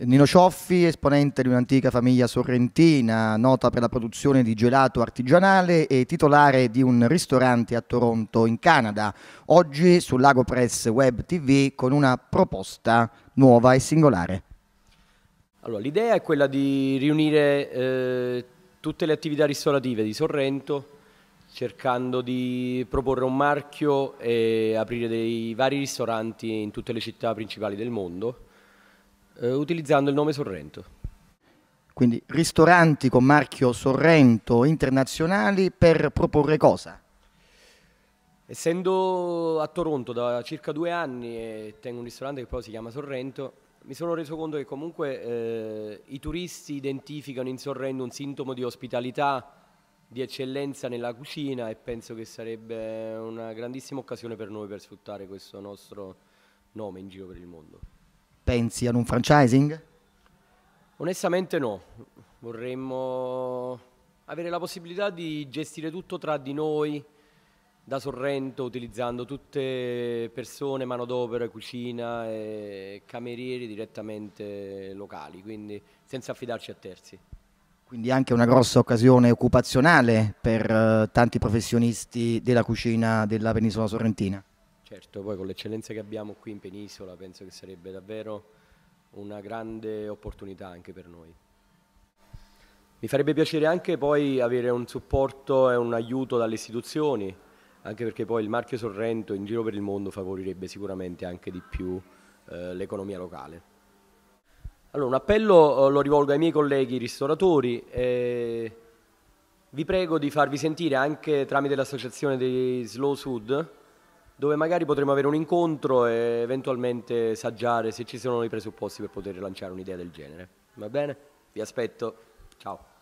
Nino Cioffi, esponente di un'antica famiglia sorrentina, nota per la produzione di gelato artigianale e titolare di un ristorante a Toronto, in Canada, oggi su Lago Press Web TV con una proposta nuova e singolare. Allora, l'idea è quella di riunire eh, tutte le attività ristorative di Sorrento cercando di proporre un marchio e aprire dei vari ristoranti in tutte le città principali del mondo eh, utilizzando il nome Sorrento. Quindi ristoranti con marchio Sorrento internazionali per proporre cosa? Essendo a Toronto da circa due anni e tengo un ristorante che poi si chiama Sorrento, mi sono reso conto che comunque eh, i turisti identificano in Sorrento un sintomo di ospitalità, di eccellenza nella cucina e penso che sarebbe una grandissima occasione per noi per sfruttare questo nostro nome in giro per il mondo. Pensi ad un franchising? Onestamente no, vorremmo avere la possibilità di gestire tutto tra di noi, da Sorrento, utilizzando tutte persone, manodopera, cucina e camerieri direttamente locali, quindi senza affidarci a terzi. Quindi anche una grossa occasione occupazionale per eh, tanti professionisti della cucina della penisola sorrentina. Certo, poi con l'eccellenza che abbiamo qui in Penisola penso che sarebbe davvero una grande opportunità anche per noi. Mi farebbe piacere anche poi avere un supporto e un aiuto dalle istituzioni, anche perché poi il marchio Sorrento in giro per il mondo favorirebbe sicuramente anche di più eh, l'economia locale. Allora, un appello eh, lo rivolgo ai miei colleghi ristoratori. E vi prego di farvi sentire anche tramite l'associazione dei Slow Sud, dove magari potremo avere un incontro e eventualmente saggiare se ci sono i presupposti per poter lanciare un'idea del genere. Va bene? Vi aspetto. Ciao.